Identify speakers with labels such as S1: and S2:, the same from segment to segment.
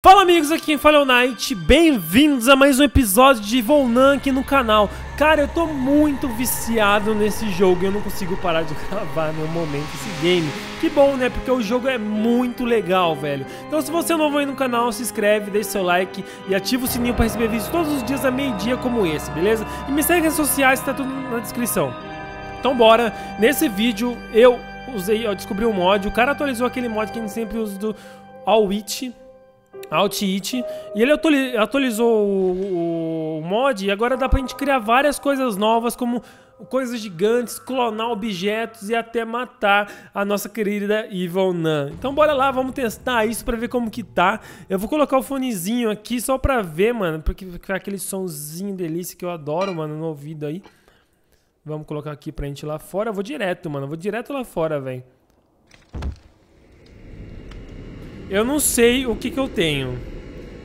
S1: Fala amigos, aqui quem fala é o Knight, bem-vindos a mais um episódio de Volnan aqui no canal. Cara, eu tô muito viciado nesse jogo, e eu não consigo parar de gravar no momento esse game. Que bom, né? Porque o jogo é muito legal, velho. Então se você é novo aí no canal, se inscreve, deixa seu like e ativa o sininho para receber vídeos todos os dias a meio-dia como esse, beleza? E me segue nas redes sociais, tá tudo na descrição. Então bora, nesse vídeo eu usei, eu descobri um mod, o cara atualizou aquele mod que a gente sempre usa do All Witch Alt-It. E ele atualizou o, o, mod e agora dá pra gente criar várias coisas novas, como coisas gigantes, clonar objetos e até matar a nossa querida Evil Nun. Então bora lá, vamos testar isso pra ver como que tá. Eu vou colocar o fonezinho aqui só pra ver, mano, porque fica aquele sonzinho delícia que eu adoro, mano, no ouvido aí. Vamos colocar aqui pra gente ir lá fora. Eu vou direto, mano, eu vou direto lá fora, velho. Eu não sei o que que eu tenho.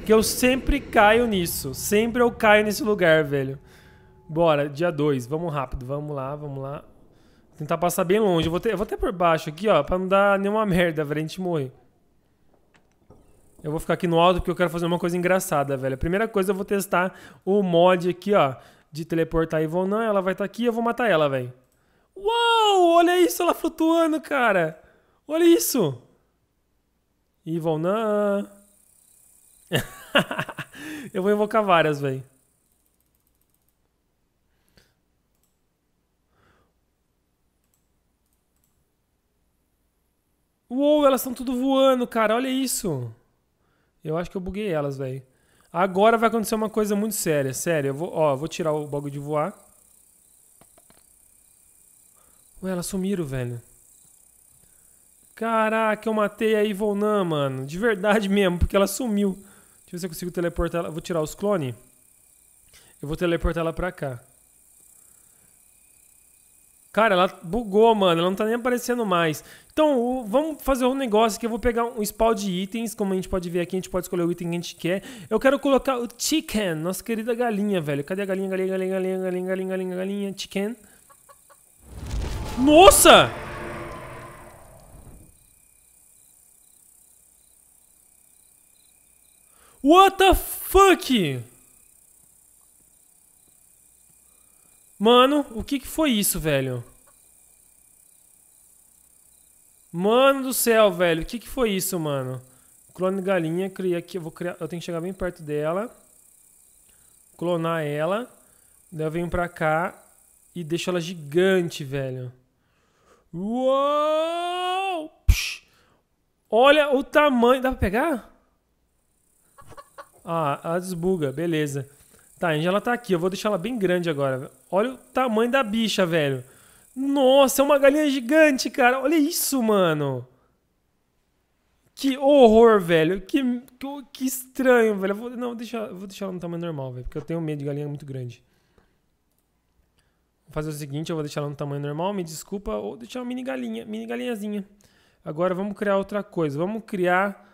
S1: Que eu sempre caio nisso. Sempre eu caio nesse lugar, velho. Bora, dia 2. Vamos rápido. Vamos lá, vamos lá. Vou tentar passar bem longe. Eu vou, ter, eu vou até por baixo aqui, ó. Pra não dar nenhuma merda, velho. A gente morrer. Eu vou ficar aqui no alto porque eu quero fazer uma coisa engraçada, velho. A primeira coisa, eu vou testar o mod aqui, ó. De teleportar a Ivonan. Ela vai estar tá aqui e eu vou matar ela, velho. Uau! Olha isso, ela flutuando, cara. Olha isso. Ivona. eu vou invocar várias, velho. Uou, elas estão tudo voando, cara. Olha isso. Eu acho que eu buguei elas, velho. Agora vai acontecer uma coisa muito séria. Sério, eu vou, ó, vou tirar o bagulho de voar. Ué, elas sumiram, velho. Caraca, eu matei a Ivona, mano. De verdade mesmo, porque ela sumiu. Deixa eu ver se eu consigo teleportar ela. Vou tirar os clones. Eu vou teleportar ela pra cá. Cara, ela bugou, mano. Ela não tá nem aparecendo mais. Então, vamos fazer um negócio que eu vou pegar um spawn de itens. Como a gente pode ver aqui, a gente pode escolher o item que a gente quer. Eu quero colocar o chicken, nossa querida galinha, velho. Cadê a galinha, galinha, galinha, galinha, galinha, galinha, galinha, galinha, chicken? Nossa! What the fuck? Mano, o que, que foi isso, velho? Mano do céu, velho. O que, que foi isso, mano? Clone galinha, cria aqui. Eu, vou criar, eu tenho que chegar bem perto dela. Clonar ela. Daí eu venho pra cá e deixo ela gigante, velho. Uou! Psh! Olha o tamanho. Dá pra pegar? Ah, ela desbuga, beleza. Tá, a Angela tá aqui. Eu vou deixar ela bem grande agora. Olha o tamanho da bicha, velho. Nossa, é uma galinha gigante, cara. Olha isso, mano. Que horror, velho. Que, que, que estranho, velho. Eu vou, não, deixa, vou deixar ela no tamanho normal, velho. Porque eu tenho medo de galinha muito grande. Vou fazer o seguinte, eu vou deixar ela no tamanho normal, me desculpa. Ou deixar uma mini galinha, mini galinhazinha. Agora vamos criar outra coisa. Vamos criar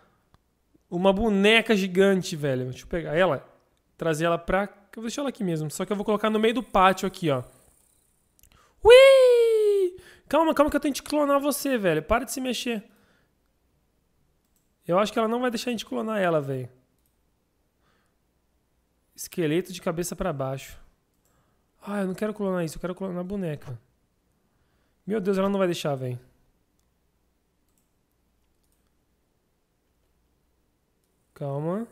S1: uma boneca gigante, velho. Deixa eu pegar ela, trazer ela pra. Eu vou deixar ela aqui mesmo. Só que eu vou colocar no meio do pátio aqui, ó. Ui! Calma, calma que eu tenho que clonar você, velho. Para de se mexer. Eu acho que ela não vai deixar a gente clonar ela, velho. Esqueleto de cabeça para baixo. Ah, eu não quero clonar isso, eu quero clonar a boneca. Meu Deus, ela não vai deixar, velho. Calma.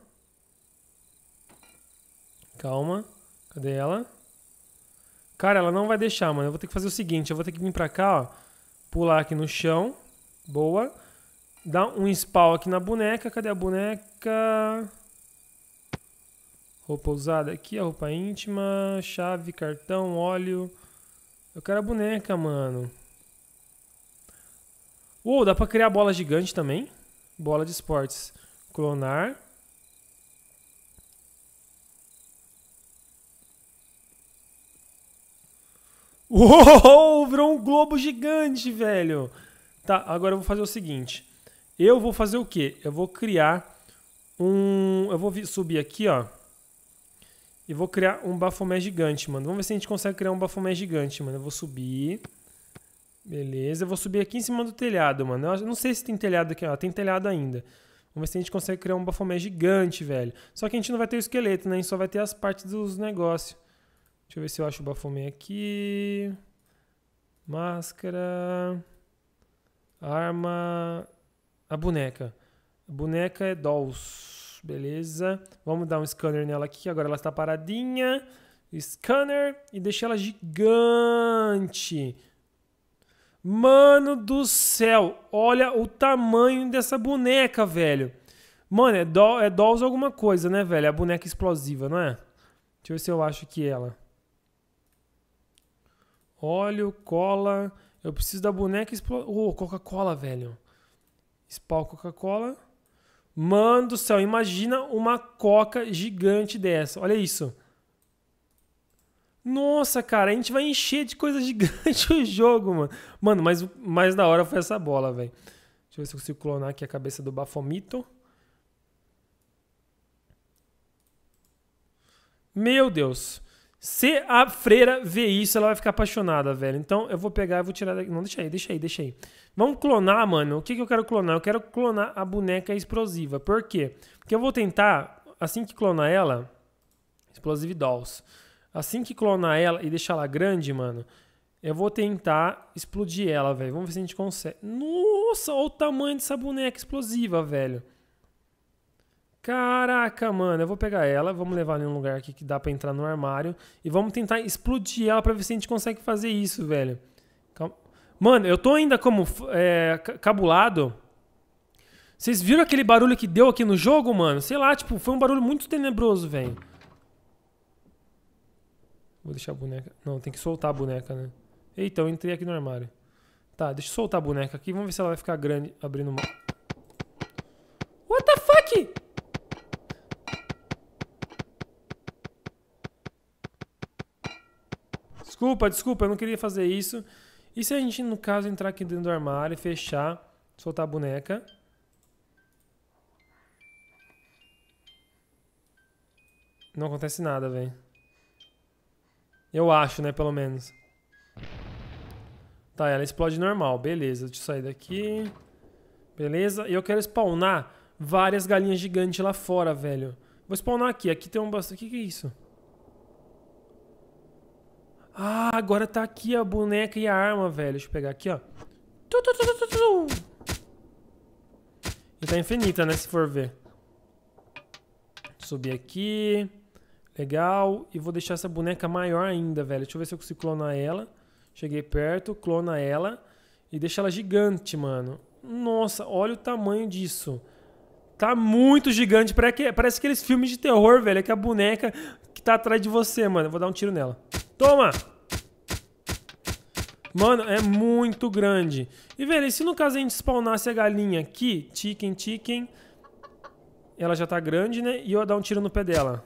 S1: Calma. Cadê ela? Cara, ela não vai deixar, mano. Eu vou ter que fazer o seguinte. Eu vou ter que vir pra cá, ó. Pular aqui no chão. Boa. Dar um spawn aqui na boneca. Cadê a boneca? Roupa usada aqui, a roupa íntima. Chave, cartão, óleo. Eu quero a boneca, mano. Uou, dá pra criar bola gigante também. Bola de esportes clonar. Uou, virou um globo gigante, velho. Tá, agora eu vou fazer o seguinte. Eu vou fazer o quê? Eu vou criar um... Eu vou subir aqui, ó. E vou criar um bafomé gigante, mano. Vamos ver se a gente consegue criar um bafomé gigante, mano. Eu vou subir. Beleza, eu vou subir aqui em cima do telhado, mano. Eu não sei se tem telhado aqui, ó. Tem telhado ainda. Vamos ver se a gente consegue criar um bafomé gigante, velho. Só que a gente não vai ter o esqueleto, né? A gente só vai ter as partes dos negócios. Deixa eu ver se eu acho o bafomé aqui. Máscara. Arma. A boneca. A boneca é dolls. Beleza. Vamos dar um scanner nela aqui. Agora ela está paradinha. Scanner. E deixar ela gigante. Mano do céu, olha o tamanho dessa boneca, velho. Mano, é, do, é Dolls alguma coisa, né, velho? É a boneca explosiva, não é? Deixa eu ver se eu acho que é ela. Óleo, cola. Eu preciso da boneca explosiva. Oh, Coca-Cola, velho. Spawn Coca-Cola. Mano do céu, imagina uma coca gigante dessa. Olha isso. Nossa, cara, a gente vai encher de coisa gigante o jogo, mano. Mano, mas mais da hora foi essa bola, velho. Deixa eu ver se eu consigo clonar aqui a cabeça do Bafomito. Meu Deus. Se a freira ver isso, ela vai ficar apaixonada, velho. Então eu vou pegar e vou tirar daqui. Não, deixa aí, deixa aí, deixa aí. Vamos clonar, mano. O que, que eu quero clonar? Eu quero clonar a boneca explosiva. Por quê? Porque eu vou tentar, assim que clonar ela, Explosive Dolls. Assim que clonar ela e deixar ela grande, mano, eu vou tentar explodir ela, velho. Vamos ver se a gente consegue. Nossa, olha o tamanho dessa boneca explosiva, velho. Caraca, mano, eu vou pegar ela, vamos levar ela em um lugar aqui que dá para entrar no armário e vamos tentar explodir ela para ver se a gente consegue fazer isso, velho. Mano, eu tô ainda como é, cabulado. Vocês viram aquele barulho que deu aqui no jogo, mano? Sei lá, tipo, foi um barulho muito tenebroso, velho. Vou deixar a boneca. Não, tem que soltar a boneca, né? Eita, eu entrei aqui no armário. Tá, deixa eu soltar a boneca aqui. Vamos ver se ela vai ficar grande abrindo uma. What the fuck? Desculpa, desculpa, eu não queria fazer isso. E se a gente, no caso, entrar aqui dentro do armário e fechar, soltar a boneca? Não acontece nada, velho. Eu acho, né, pelo menos. Tá, ela explode normal. Beleza, deixa eu sair daqui. Beleza, e eu quero spawnar várias galinhas gigantes lá fora, velho. Vou spawnar aqui. Aqui tem um bastante... O que, que é isso? Ah, agora tá aqui a boneca e a arma, velho. Deixa eu pegar aqui, ó. E tá infinita, né, se for ver. Subir aqui. Legal. E vou deixar essa boneca maior ainda, velho. Deixa eu ver se eu consigo clonar ela. Cheguei perto, clona ela. E deixa ela gigante, mano. Nossa, olha o tamanho disso. Tá muito gigante. Parece, que, parece aqueles filmes de terror, velho. É que a boneca que tá atrás de você, mano. vou dar um tiro nela. Toma! Mano, é muito grande. E, velho, e se no caso a gente spawnasse a galinha aqui, chicken, chicken, ela já tá grande, né? E eu vou dar um tiro no pé dela.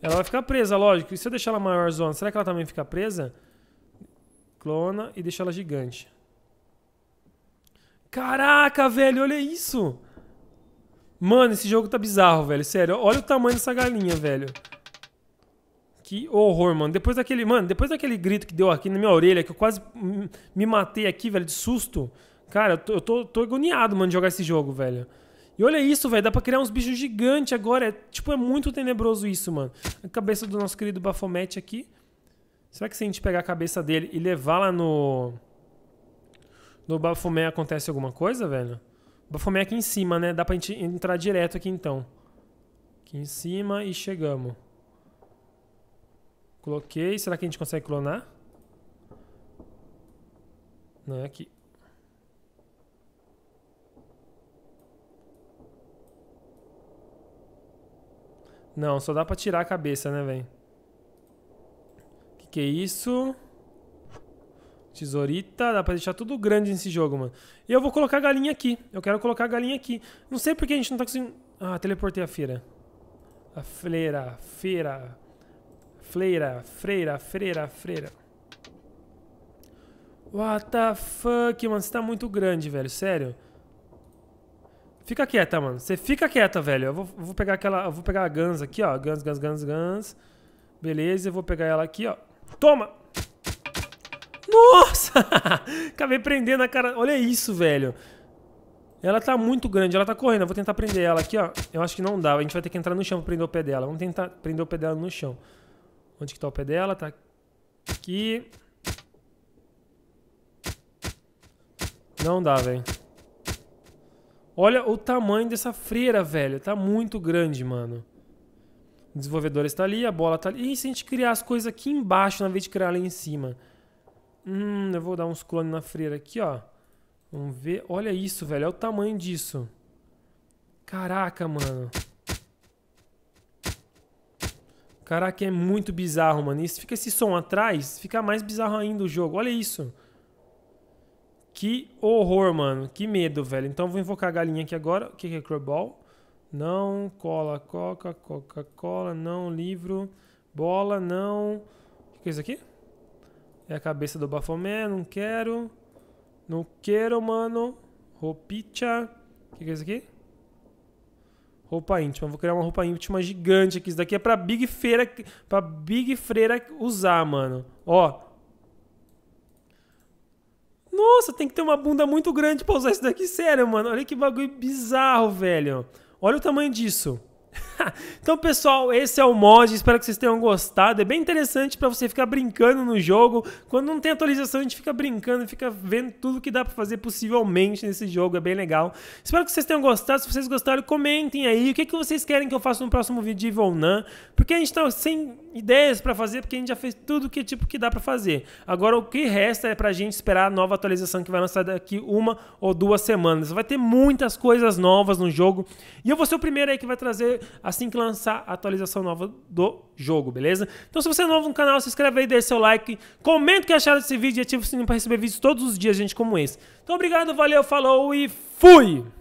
S1: Ela vai ficar presa, lógico. E se eu deixar ela maior zona, será que ela também fica presa? Clona e deixa ela gigante. Caraca, velho, olha isso. Mano, esse jogo tá bizarro, velho. Sério, olha o tamanho dessa galinha, velho. Que horror, mano. Depois daquele, mano, depois daquele grito que deu aqui na minha orelha, que eu quase me matei aqui, velho, de susto. Cara, eu tô, eu tô, tô agoniado, mano, de jogar esse jogo, velho. E olha isso, velho. Dá pra criar uns bichos gigantes agora. É, tipo, é muito tenebroso isso, mano. A cabeça do nosso querido Bafomet aqui. Será que se a gente pegar a cabeça dele e levar lá no... No Baphomet acontece alguma coisa, velho? O aqui em cima, né? Dá pra gente entrar direto aqui, então. Aqui em cima e chegamos. Coloquei. Será que a gente consegue clonar? Não, é aqui. Não, só dá pra tirar a cabeça, né, velho? Que que é isso? Tesourita, dá pra deixar tudo grande nesse jogo, mano. E eu vou colocar a galinha aqui. Eu quero colocar a galinha aqui. Não sei porque a gente não tá conseguindo... Ah, teleportei a feira. A fleira, feira... Fleira, freira, freira, freira. What the fuck, mano? Você tá muito grande, velho. Sério. Fica quieta, mano. Você fica quieta, velho. Eu vou, vou pegar aquela. Eu vou pegar a Gans aqui, ó. Gans, Gans, Gans, Gans. Beleza, eu vou pegar ela aqui, ó. Toma! Nossa! Acabei prendendo a cara. Olha isso, velho. Ela tá muito grande, ela tá correndo. Eu vou tentar prender ela aqui, ó. Eu acho que não dá. A gente vai ter que entrar no chão pra prender o pé dela. Vamos tentar prender o pé dela no chão. Onde que tá o pé dela? Tá aqui. Não dá, velho. Olha o tamanho dessa freira, velho. Tá muito grande, mano. O desenvolvedor está ali, a bola está ali. E se a gente criar as coisas aqui embaixo, na vez de criar lá em cima? Hum, eu vou dar uns clones na freira aqui, ó. Vamos ver. Olha isso, velho. Olha o tamanho disso. Caraca, mano. Caraca, é muito bizarro, mano. E se fica esse som atrás, fica mais bizarro ainda o jogo. Olha isso. Que horror, mano. Que medo, velho. Então vou invocar a galinha aqui agora. O que, que é Crowball? Não, cola, coca, coca-cola, não, livro, bola, não. O que é isso aqui? É a cabeça do Bafomé, não quero. Não quero, mano. Roupicha. O que é isso aqui? Roupa íntima. Vou criar uma roupa íntima gigante aqui. Isso daqui é pra Big Feira, pra Big Freira usar, mano. Ó, nossa, tem que ter uma bunda muito grande pra usar isso daqui, sério, mano. Olha que bagulho bizarro, velho. Olha o tamanho disso. então, pessoal, esse é o mod. Espero que vocês tenham gostado. É bem interessante para você ficar brincando no jogo. Quando não tem atualização, a gente fica brincando, fica vendo tudo que dá para fazer possivelmente nesse jogo. É bem legal. Espero que vocês tenham gostado. Se vocês gostaram, comentem aí o que, que vocês querem que eu faça no próximo vídeo de Evil Porque a gente tá sem ideias para fazer, porque a gente já fez tudo que tipo que dá para fazer. Agora, o que resta é pra gente esperar a nova atualização que vai lançar daqui uma ou duas semanas. Vai ter muitas coisas novas no jogo. E eu vou ser o primeiro aí que vai trazer assim que lançar a atualização nova do jogo, beleza? Então se você é novo no canal, se inscreve aí, deixa seu like, comenta o que acharam desse vídeo e ativa o sininho para receber vídeos todos os dias, gente, como esse. Então obrigado, valeu, falou e fui!